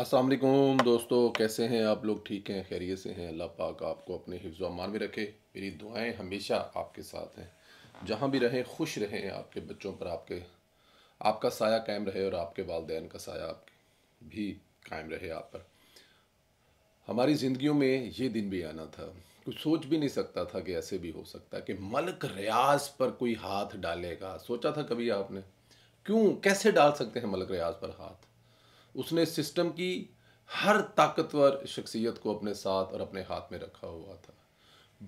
السلام علیکم دوستو کیسے ہیں آپ لوگ ٹھیک ہیں خیریت سے ہیں اللہ پاک آپ کو اپنے حفظ و امان میں رکھے میری دعائیں ہمیشہ آپ کے ساتھ ہیں جہاں بھی رہیں خوش رہیں آپ کے بچوں پر آپ کے آپ کا سایہ قائم رہے اور آپ کے والدین کا سایہ آپ بھی قائم رہے آپ پر ہماری زندگیوں میں یہ دن بھی آنا تھا کچھ سوچ بھی نہیں سکتا تھا کہ ایسے بھی ہو سکتا کہ ملک ریاض پر کوئی ہاتھ ڈالے گا سوچا تھا کبھی آپ نے کیوں کیسے ڈال سکتے ہیں ملک ریاض پر ہاتھ اس نے سسٹم کی ہر طاقتور شخصیت کو اپنے ساتھ اور اپنے ہاتھ میں رکھا ہوا تھا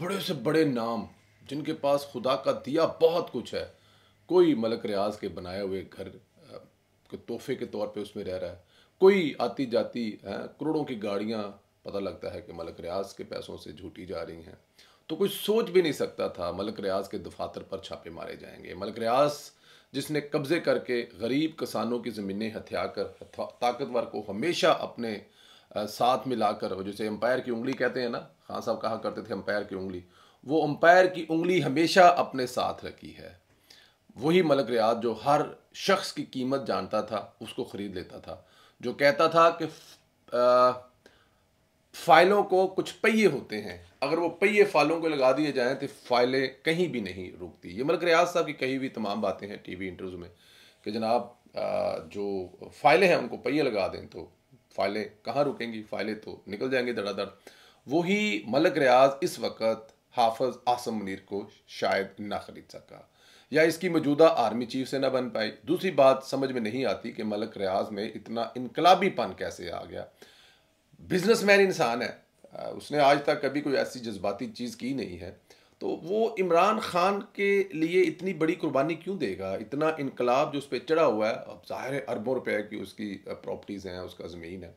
بڑے سے بڑے نام جن کے پاس خدا کا دیا بہت کچھ ہے کوئی ملک ریاض کے بنائے ہوئے گھر کے تحفے کے طور پہ اس میں رہ رہا ہے کوئی آتی جاتی کروڑوں کی گاڑیاں پتہ لگتا ہے کہ ملک ریاض کے پیسوں سے جھوٹی جا رہی ہیں تو کوئی سوچ بھی نہیں سکتا تھا ملک ریاض کے دفاتر پر چھاپے مارے جائیں گے ملک ریاض جس نے قبضے کر کے غریب کسانوں کی زمینیں ہتھیا کر طاقتور کو ہمیشہ اپنے ساتھ ملا کر وہ امپائر کی انگلی کہتے ہیں نا خان صاحب کہا کرتے تھے امپائر کی انگلی وہ امپائر کی انگلی ہمیشہ اپنے ساتھ رکھی ہے وہی ملک ریاض جو ہر شخص کی قیمت جانتا تھا اس کو خرید لیتا تھا جو کہتا تھا کہ فائلوں کو کچھ پہیے ہوتے ہیں اگر وہ پہیے فائلوں کو لگا دیے جائیں تو فائلیں کہیں بھی نہیں رکتی یہ ملک ریاض صاحب کی کہیں بھی تمام باتیں ہیں ٹی وی انٹرویوز میں کہ جناب جو فائلیں ہیں ان کو پہیے لگا دیں تو فائلیں کہاں رکیں گی فائلیں تو نکل جائیں گے دڑا درد وہی ملک ریاض اس وقت حافظ آسم منیر کو شاید نہ خرید سکا یا اس کی موجودہ آرمی چیف سے نہ بن پائی دوسری بات سمجھ میں نہیں آتی کہ ملک ریاض میں اتنا انقلابی پن کیسے آ گیا بزنس مین انسان ہے اس نے آج تک کبھی کوئی ایسی جذباتی چیز کی نہیں ہے تو وہ عمران خان کے لیے اتنی بڑی قربانی کیوں دے گا اتنا انقلاب جو اس پہ چڑھا ہوا ہے اب ظاہر ہے اربوں روپے کی اس کی پراپرٹیز ہیں اس کا زمین ہے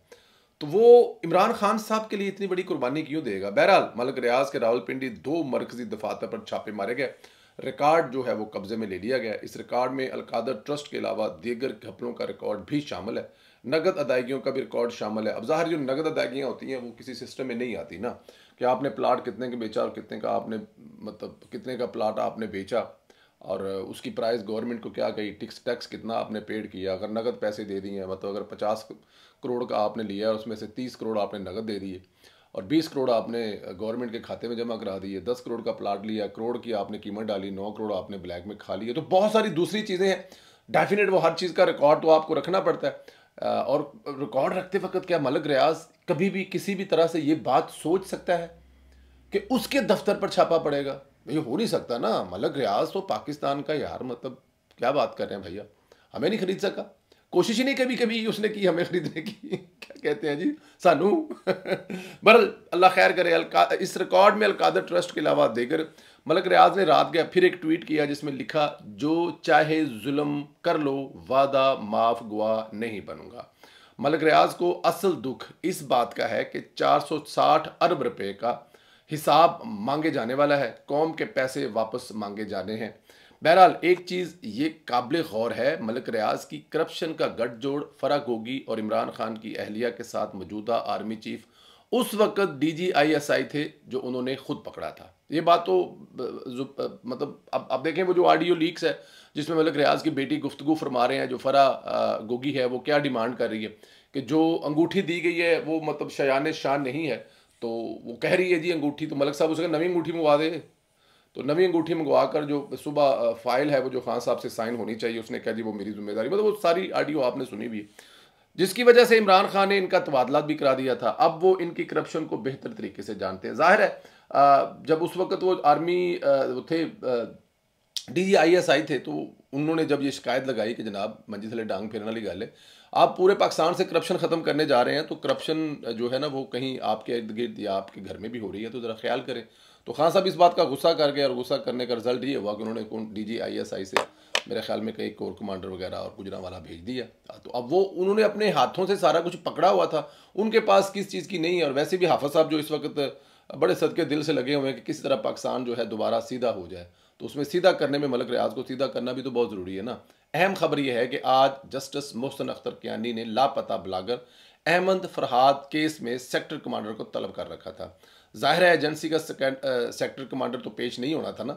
تو وہ عمران خان صاحب کے لیے اتنی بڑی قربانی کیوں دے گا بہرحال ملک ریاض کے راول پنڈی دو مرکزی دفاتر پر چھاپے مارے گئے ریکارڈ جو ہے وہ قبضے میں لے لیا گیا اس ریکارڈ میں القادر ٹرسٹ کے علاوہ دیگر گھپلوں کا ریکارڈ بھی شامل ہے نقد ادائیگیوں کا بھی ریکارڈ شامل ہے اب ظاہر جو نقد ادائیگیاں ہوتی ہیں وہ کسی سسٹم میں نہیں آتی نا کہ آپ نے پلاٹ کتنے کا بیچا اور کتنے کا آپ نے مطلب کتنے کا پلاٹ آپ نے بیچا اور اس کی پرائز گورنمنٹ کو کیا گئی ٹکس ٹیکس کتنا آپ نے پیڈ کیا اگر نقد پیسے دے دیے ہیں مطلب اگر پچاس کروڑ کا آپ نے لیا اور اس میں سے تیس کروڑ آپ نے نقد دے دیے اور بیس کروڑ آپ نے گورنمنٹ کے کھاتے میں جمع کرا دیے دس کروڑ کا پلاٹ لیا کروڑ کی آپ نے قیمت ڈالی نو کروڑ آپ نے بلیک میں کھا لیے تو بہت ساری دوسری چیزیں ہیں ڈیفینیٹ وہ ہر چیز کا ریکارڈ تو آپ کو رکھنا پڑتا ہے اور ریکارڈ رکھتے وقت کیا ملک ریاض کبھی بھی کسی بھی طرح سے یہ بات سوچ سکتا ہے کہ اس کے دفتر پر چھاپا پڑے گا یہ ہو نہیں سکتا نا ملک ریاض تو پاکستان کا یار مطلب کیا بات کر رہے ہیں بھیا ہمیں نہیں خرید سکا کوشش ہی نہیں کبھی کبھی اس نے کی ہمیں خریدنے کی کیا کہتے ہیں جی سانو بر اللہ خیر کرے اس ریکارڈ میں القادر ٹرسٹ کے علاوہ دیگر ملک ریاض نے رات گیا پھر ایک ٹویٹ کیا جس میں لکھا جو چاہے ظلم کر لو وعدہ معاف گوا نہیں بنوں گا ملک ریاض کو اصل دکھ اس بات کا ہے کہ چار سو ساٹھ ارب روپے کا حساب مانگے جانے والا ہے قوم کے پیسے واپس مانگے جانے ہیں بہرحال ایک چیز یہ قابل غور ہے ملک ریاض کی کرپشن کا گٹ جوڑ فرا گوگی اور عمران خان کی اہلیہ کے ساتھ موجودہ آرمی چیف اس وقت D G I S I تھے جو انہوں نے خود پکڑا تھا یہ بات تو مطلب آپ دیکھیں وہ جو آڈیو لیکس ہے جس میں ملک ریاض کی بیٹی گفتگو فرما رہے ہیں جو فرا گوگی ہے وہ کیا ڈیمانڈ کر رہی ہے کہ جو انگوٹھی دی گئی ہے وہ مطلب شیان شان نہیں ہے تو وہ کہہ رہی ہے جی انگوٹھی تو ملک صاحب اسے نویں انگوٹھی منگوا دے تو نویں انگوٹھی منگوا کر جو صبح فائل ہے وہ جو خان صاحب سے سائن ہونی چاہیے اس نے کہا جی وہ میری ذمہ داری مطلب وہ ساری آڈیو آپ نے سنی بھی ہے جس کی وجہ سے عمران خان نے ان کا تبادلہ بھی کرا دیا تھا اب وہ ان کی کرپشن کو بہتر طریقے سے جانتے ہیں ظاہر ہے جب اس وقت وہ آرمی وہ تھے D G I S I تھے تو انہوں نے جب یہ شکایت لگائی کہ جناب منجی تھلے ڈانگ پھیرنے والی گل ہے آپ پورے پاکستان سے کرپشن ختم کرنے جا رہے ہیں تو کرپشن جو ہے نا وہ کہیں آپ کے ارد گرد یا آپ کے گھر میں بھی ہو رہی ہے تو ذرا خیال کریں تو خان صاحب اس بات کا غصہ کر کے اور غصہ کرنے کا رزلٹ یہ ہوا کہ انہوں نے D G I S I سے میرے خیال میں کئی کور کمانڈر وغیرہ اور گجرا والا بھیج دیا تو اب وہ انہوں نے اپنے ہاتھوں سے سارا کچھ پکڑا ہوا تھا ان کے پاس کس چیز کی نہیں ہے اور ویسے بھی حافظ صاحب جو اس وقت بڑے صدقے دل سے لگے ہوئے ہیں کہ کس طرح پاکستان جو ہے دوبارہ سیدھا ہو جائے تو اس میں سیدھا کرنے میں ملک ریاض کو سیدھا کرنا بھی تو بہت ضروری ہے نا اہم خبر یہ ہے کہ آج جسٹس محسن اختر کیانی نے لاپتہ بلاگر احمد فرحاد کیس میں سیکٹر کمانڈر کو طلب کر رکھا تھا ظاہر ہے ایجنسی کا سیکٹر کمانڈر تو پیش نہیں ہونا تھا نا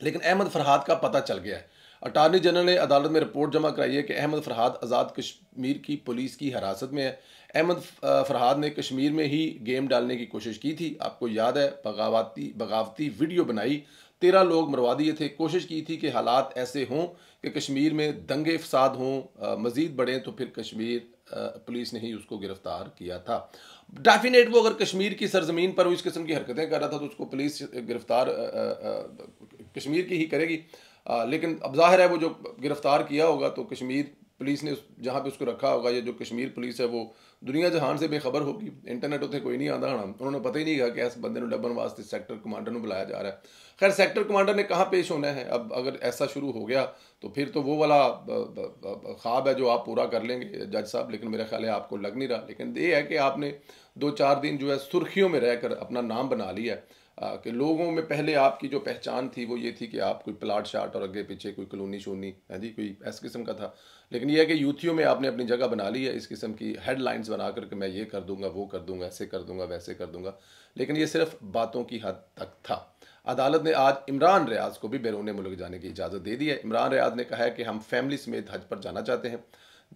لیکن احمد فرحاد کا پتہ چل گیا ہے اٹارنی جنرل نے عدالت میں رپورٹ جمع کرائی ہے کہ احمد فرحاد آزاد کشمیر کی پولیس کی حراست میں ہے احمد فرحاد نے کشمیر میں ہی گیم ڈالنے کی کوشش کی تھی آپ کو یاد ہے بغاوتی ویڈیو بنائی تیرہ لوگ مروا دیے تھے کوشش کی تھی کہ حالات ایسے ہوں کہ کشمیر میں دنگے فساد ہوں مزید بڑھیں تو پھر کشمیر پولیس نے ہی اس کو گرفتار کیا تھا ڈیفینیٹ وہ اگر کشمیر کی سرزمین پر اس قسم کی حرکتیں کر رہا تھا تو اس کو پولیس گرفتار کشمیر کی ہی کرے گی لیکن اب ظاہر ہے وہ جو گرفتار کیا ہوگا تو کشمیر پولیس نے جہاں پہ اس کو رکھا ہوگا یا جو کشمیر پولیس ہے وہ دنیا جہان سے خبر ہوگی انٹرنیٹ اتنے کوئی نہیں آتا ہونا انہوں نے پتہ ہی نہیں ہے کہ اس بندے کو ڈبن واسطے سیکٹر کمانڈر بلایا جا رہا ہے خیر سیکٹر کمانڈر نے کہاں پیش ہونا ہے اب اگر ایسا شروع ہو گیا تو پھر تو وہ والا خواب ہے جو آپ پورا کر لیں گے جج صاحب لیکن میرا خیال ہے آپ کو لگ نہیں رہا لیکن یہ ہے کہ آپ نے دو چار دن جو ہے سرخیوں میں رہ کر اپنا نام بنا لیا ہے کہ لوگوں میں پہلے آپ کی جو پہچان تھی وہ یہ تھی کہ آپ کوئی پلاٹ شاٹ اور اگے پیچھے کوئی کلونی شونی ہے جی کوئی ایس قسم کا تھا لیکن یہ ہے کہ یوتھیوں میں آپ نے اپنی جگہ بنا لی ہے اس قسم کی ہیڈ لائنز بنا کر کہ میں یہ کر دوں گا وہ کر دوں گا ایسے کر دوں گا ویسے کر دوں گا لیکن یہ صرف باتوں کی حد تک تھا عدالت نے آج عمران ریاض کو بھی بیرون ملک جانے کی اجازت دے دی ہے عمران ریاض نے کہا ہے کہ ہم فیملی سمیت حج پر جانا چاہتے ہیں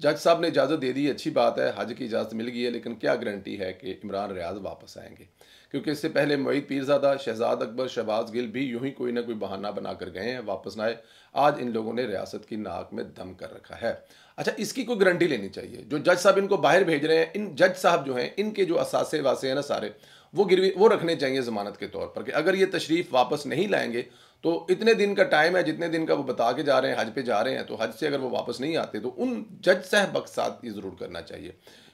جج صاحب نے اجازت دے دی اچھی بات ہے حج کی اجازت مل گئی ہے لیکن کیا گارنٹی ہے کہ عمران ریاض واپس آئیں گے کیونکہ اس سے پہلے معید پیرزادہ شہزاد اکبر شہباز گل بھی یوں ہی کوئی نہ کوئی بہانہ بنا کر گئے ہیں واپس نہ آئے آج ان لوگوں نے ریاست کی ناک میں دم کر رکھا ہے اچھا اس کی کوئی گارنٹی لینی چاہیے جو جج صاحب ان کو باہر بھیج رہے ہیں ان جج صاحب جو ہیں ان کے جو اثاثے واسے ہیں نا سارے وہ گروی وہ رکھنے چاہیے ضمانت کے طور پر کہ اگر یہ تشریف واپس نہیں لائیں گے تو اتنے دن کا ٹائم ہے جتنے دن کا وہ بتا کے جا رہے ہیں حج پہ جا رہے ہیں تو حج سے اگر وہ واپس نہیں آتے تو ان جج صاحب اقساط ساتھ یہ ضرور کرنا چاہیے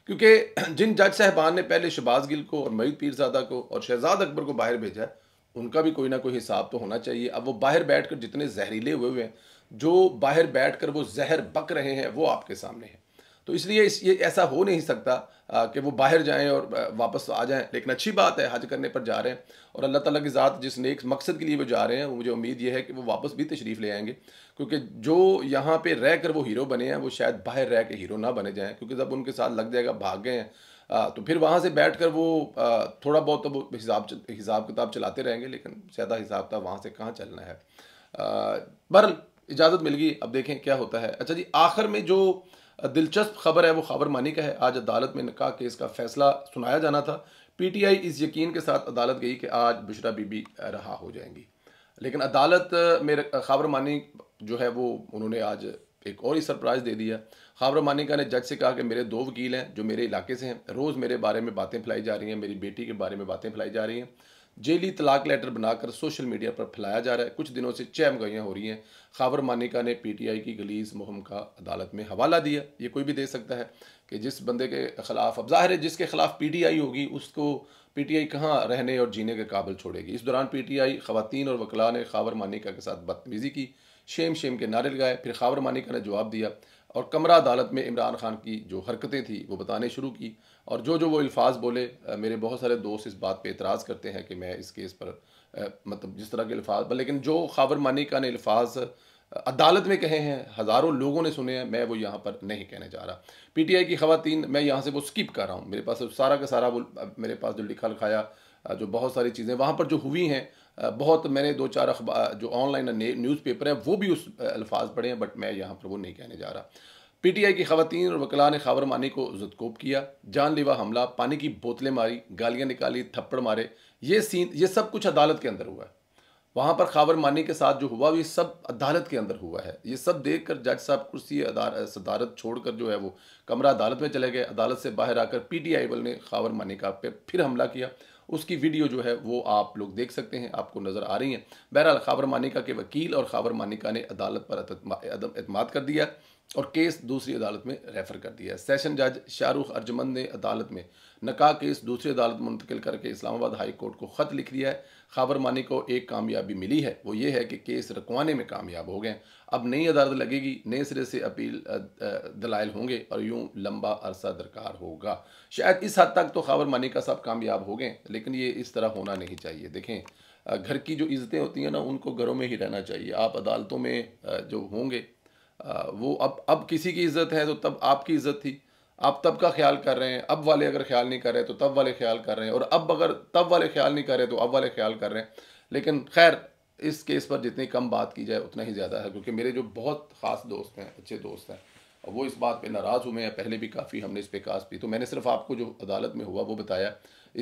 کیونکہ جن جج صاحبان نے پہلے شباز گل کو اور پیر پیرزادہ کو اور شہزاد اکبر کو باہر بھیجا ہے ان کا بھی کوئی نہ کوئی حساب تو ہونا چاہیے اب وہ باہر بیٹھ کر جتنے زہریلے ہوئے ہوئے ہیں جو باہر بیٹھ کر وہ زہر بک رہے ہیں وہ آپ کے سامنے ہیں تو اس لیے اس یہ ایسا ہو نہیں سکتا کہ وہ باہر جائیں اور واپس آ جائیں لیکن اچھی بات ہے حج کرنے پر جا رہے ہیں اور اللہ تعالیٰ کی ذات جس نیک مقصد کے لیے وہ جا رہے ہیں مجھے امید یہ ہے کہ وہ واپس بھی تشریف لے آئیں گے کیونکہ جو یہاں پہ رہ کر وہ ہیرو بنے ہیں وہ شاید باہر رہ کے ہیرو نہ بنے جائیں کیونکہ جب ان کے ساتھ لگ جائے گا بھاگ گئے ہیں تو پھر وہاں سے بیٹھ کر وہ تھوڑا بہت تو حساب حساب کتاب چلاتے رہیں گے لیکن زیادہ حساب تھا وہاں سے کہاں چلنا ہے بہرحال اجازت مل گئی اب دیکھیں کیا ہوتا ہے اچھا جی آخر میں جو دلچسپ خبر ہے وہ خبر مانی کا ہے آج عدالت میں نکاح کیس کا فیصلہ سنایا جانا تھا پی ٹی آئی اس یقین کے ساتھ عدالت گئی کہ آج بشرا بی بی رہا ہو جائیں گی لیکن عدالت میں خبر مانی جو ہے وہ انہوں نے آج ایک اور ہی سرپرائز دے دیا خبر مانیکا نے جج سے کہا کہ میرے دو وکیل ہیں جو میرے علاقے سے ہیں روز میرے بارے میں باتیں پھیلائی جا رہی ہیں میری بیٹی کے بارے میں باتیں پھیلائی جا رہی ہیں جیلی طلاق لیٹر بنا کر سوشل میڈیا پر پھیلایا جا رہا ہے کچھ دنوں سے چہ مغیاں ہو رہی ہیں خابر مانیکا نے پی ٹی آئی کی گلیز مہم کا عدالت میں حوالہ دیا یہ کوئی بھی دے سکتا ہے کہ جس بندے کے خلاف اب ظاہر ہے جس کے خلاف پی ٹی آئی ہوگی اس کو پی ٹی آئی کہاں رہنے اور جینے کے قابل چھوڑے گی اس دوران پی ٹی آئی خواتین اور وکلاء نے خابر مانیکا کے ساتھ بدتمیزی کی شیم شیم کے نارل گائے پھر خابر مانیکا نے جواب دیا اور کمرہ عدالت میں عمران خان کی جو حرکتیں تھیں وہ بتانے شروع کی اور جو جو وہ الفاظ بولے میرے بہت سارے دوست اس بات پہ اعتراض کرتے ہیں کہ میں اس کیس پر مطلب جس طرح کے الفاظ لیکن جو خاور مانیکا کا نے الفاظ عدالت میں کہے ہیں ہزاروں لوگوں نے سنے ہیں میں وہ یہاں پر نہیں کہنے جا رہا پی ٹی آئی کی خواتین میں یہاں سے وہ سکپ کر رہا ہوں میرے پاس سارا کا سارا وہ میرے پاس جو لکھا لکھایا جو بہت ساری چیزیں وہاں پر جو ہوئی ہیں بہت میں نے دو چار اخبار جو آن لائن نیوز پیپر ہیں وہ بھی اس الفاظ پڑھے ہیں بٹ میں یہاں پر وہ نہیں کہنے جا رہا پی ٹی آئی کی خواتین اور وکلا نے خاور مانی کو زد کوب کیا جان لیوا حملہ پانی کی بوتلیں ماری گالیاں نکالی تھپڑ مارے یہ سین یہ سب کچھ عدالت کے اندر ہوا ہے وہاں پر خاور مانی کے ساتھ جو ہوا یہ سب عدالت کے اندر ہوا ہے یہ سب دیکھ کر جج صاحب کرسی صدارت چھوڑ کر جو ہے وہ کمرہ عدالت میں چلے گئے عدالت سے باہر آ کر پی ٹی آئی بل نے خاور مانی کا پہ پھر حملہ کیا اس کی ویڈیو جو ہے وہ آپ لوگ دیکھ سکتے ہیں آپ کو نظر آ رہی ہیں بہرحال خابر مانکہ کے وکیل اور خابر مانیکا نے عدالت پر عدم اعتماد کر دیا اور کیس دوسری عدالت میں ریفر کر دیا ہے سیشن جج شاہ رخ نے عدالت میں نکاح کیس دوسری عدالت منتقل کر کے اسلام آباد ہائی کورٹ کو خط لکھ دیا ہے خبر مانی کو ایک کامیابی ملی ہے وہ یہ ہے کہ کیس رکوانے میں کامیاب ہو گئے اب نئی عدالت لگے گی نئے سرے سے اپیل دلائل ہوں گے اور یوں لمبا عرصہ درکار ہوگا شاید اس حد تک تو خبر مانی کا سب کامیاب ہو گئے لیکن یہ اس طرح ہونا نہیں چاہیے دیکھیں گھر کی جو عزتیں ہوتی ہیں نا ان کو گھروں میں ہی رہنا چاہیے آپ عدالتوں میں جو ہوں گے وہ اب اب کسی کی عزت ہے تو تب آپ کی عزت تھی آپ تب کا خیال کر رہے ہیں اب والے اگر خیال نہیں کر رہے تو تب والے خیال کر رہے ہیں اور اب اگر تب والے خیال نہیں کر رہے تو اب والے خیال کر رہے ہیں لیکن خیر اس کیس پر جتنی کم بات کی جائے اتنا ہی زیادہ ہے کیونکہ میرے جو بہت خاص دوست ہیں اچھے دوست ہیں وہ اس بات پہ ناراض ہوئے ہیں پہلے بھی کافی ہم نے اس پہ کاس پی تو میں نے صرف آپ کو جو عدالت میں ہوا وہ بتایا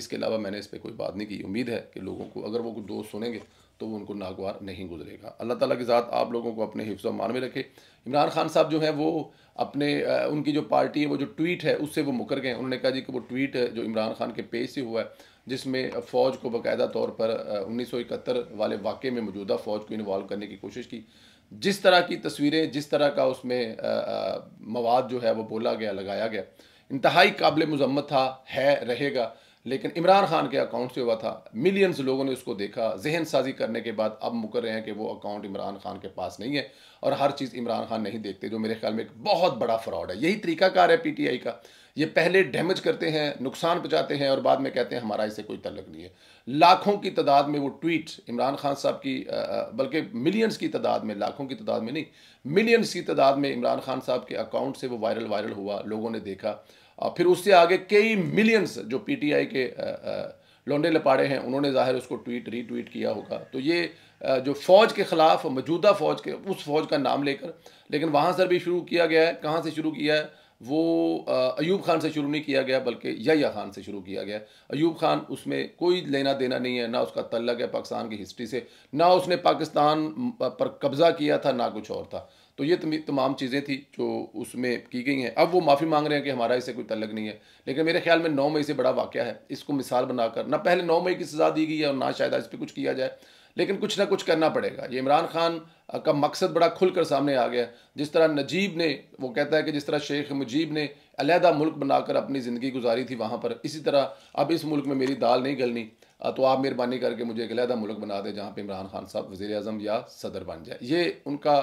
اس کے علاوہ میں نے اس پہ کوئی بات نہیں کی امید ہے کہ لوگوں کو اگر وہ کچھ دوست سنیں گے تو وہ ان کو ناگوار نہیں گزرے گا اللہ تعالیٰ کے ذات آپ لوگوں کو اپنے حفظ و میں رکھے عمران خان صاحب جو ہیں وہ اپنے ان کی جو پارٹی ہے وہ جو ٹویٹ ہے اس سے وہ مکر گئے انہوں نے کہا جی کہ وہ ٹویٹ ہے جو عمران خان کے پیج سے ہوا ہے جس میں فوج کو باقاعدہ طور پر انیس سو اکہتر والے واقعے میں موجودہ فوج کو انوالو کرنے کی کوشش کی جس طرح کی تصویریں جس طرح کا اس میں مواد جو ہے وہ بولا گیا لگایا گیا انتہائی قابل مذمت تھا ہے رہے گا لیکن عمران خان کے اکاؤنٹ سے ہوا تھا ملینز لوگوں نے اس کو دیکھا ذہن سازی کرنے کے بعد اب مکر رہے ہیں کہ وہ اکاؤنٹ عمران خان کے پاس نہیں ہے اور ہر چیز عمران خان نہیں دیکھتے جو میرے خیال میں ایک بہت بڑا فراڈ ہے یہی طریقہ کار ہے پی ٹی آئی کا یہ پہلے ڈیمیج کرتے ہیں نقصان پہنچاتے ہیں اور بعد میں کہتے ہیں ہمارا اسے کوئی تعلق نہیں ہے لاکھوں کی تعداد میں وہ ٹویٹ عمران خان صاحب کی بلکہ ملینز کی تعداد میں لاکھوں کی تعداد میں نہیں ملینز کی تعداد میں عمران خان صاحب کے اکاؤنٹ سے وہ وائرل وائرل ہوا لوگوں نے دیکھا اور پھر اس سے آگے کئی ملینز جو پی ٹی آئی کے لونڈے لپاڑے ہیں انہوں نے ظاہر اس کو ٹویٹ ری ٹویٹ کیا ہوگا تو یہ جو فوج کے خلاف موجودہ فوج کے اس فوج کا نام لے کر لیکن وہاں سے بھی شروع کیا گیا ہے کہاں سے شروع کیا ہے وہ ایوب خان سے شروع نہیں کیا گیا بلکہ یا خان سے شروع کیا گیا ہے ایوب خان اس میں کوئی لینا دینا نہیں ہے نہ اس کا تعلق ہے پاکستان کی ہسٹری سے نہ اس نے پاکستان پر قبضہ کیا تھا نہ کچھ اور تھا تو یہ تمام چیزیں تھیں جو اس میں کی گئی ہیں اب وہ معافی مانگ رہے ہیں کہ ہمارا اس سے کوئی تعلق نہیں ہے لیکن میرے خیال میں نو مئی سے بڑا واقعہ ہے اس کو مثال بنا کر نہ پہلے نو مئی کی سزا دی گئی ہے اور نہ شاید اس پہ کچھ کیا جائے لیکن کچھ نہ کچھ کرنا پڑے گا یہ عمران خان کا مقصد بڑا کھل کر سامنے آ گیا جس طرح نجیب نے وہ کہتا ہے کہ جس طرح شیخ مجیب نے علیحدہ ملک بنا کر اپنی زندگی گزاری تھی وہاں پر اسی طرح اب اس ملک میں میری دال نہیں گلنی تو آپ مہربانی کر کے مجھے ایک علیحدہ ملک بنا دیں جہاں پہ عمران خان صاحب وزیر اعظم یا صدر بن جائے یہ ان کا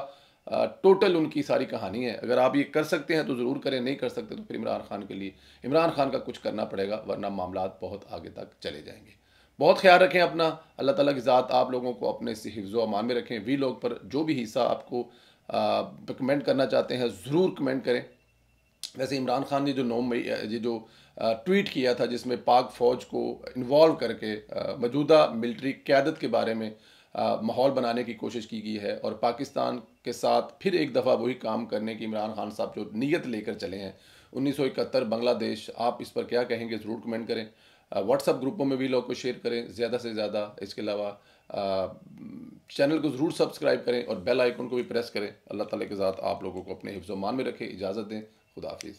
ٹوٹل ان کی ساری کہانی ہے اگر آپ یہ کر سکتے ہیں تو ضرور کریں نہیں کر سکتے تو پھر عمران خان کے لیے عمران خان کا کچھ کرنا پڑے گا ورنہ معاملات بہت آگے تک چلے جائیں گے بہت خیال رکھیں اپنا اللہ تعالیٰ کی ذات آپ لوگوں کو اپنے سے حفظ و امان میں رکھیں وی لوگ پر جو بھی حصہ آپ کو کمنٹ کرنا چاہتے ہیں ضرور کمنٹ کریں ویسے عمران خان نے جو یہ جو ٹویٹ کیا تھا جس میں پاک فوج کو انوالو کر کے موجودہ ملٹری قیادت کے بارے میں ماحول بنانے کی کوشش کی گئی ہے اور پاکستان کے ساتھ پھر ایک دفعہ وہی کام کرنے کی عمران خان صاحب جو نیت لے کر چلے ہیں انیس سو اکہتر بنگلہ دیش آپ اس پر کیا کہیں گے ضرور کمنٹ کریں واٹس اپ گروپوں میں بھی لوگ کو شیئر کریں زیادہ سے زیادہ اس کے علاوہ چینل کو ضرور سبسکرائب کریں اور بیل آئیکن کو بھی پریس کریں اللہ تعالیٰ کے ذات آپ لوگوں کو اپنے حفظ و مان میں رکھیں اجازت دیں خدا حافظ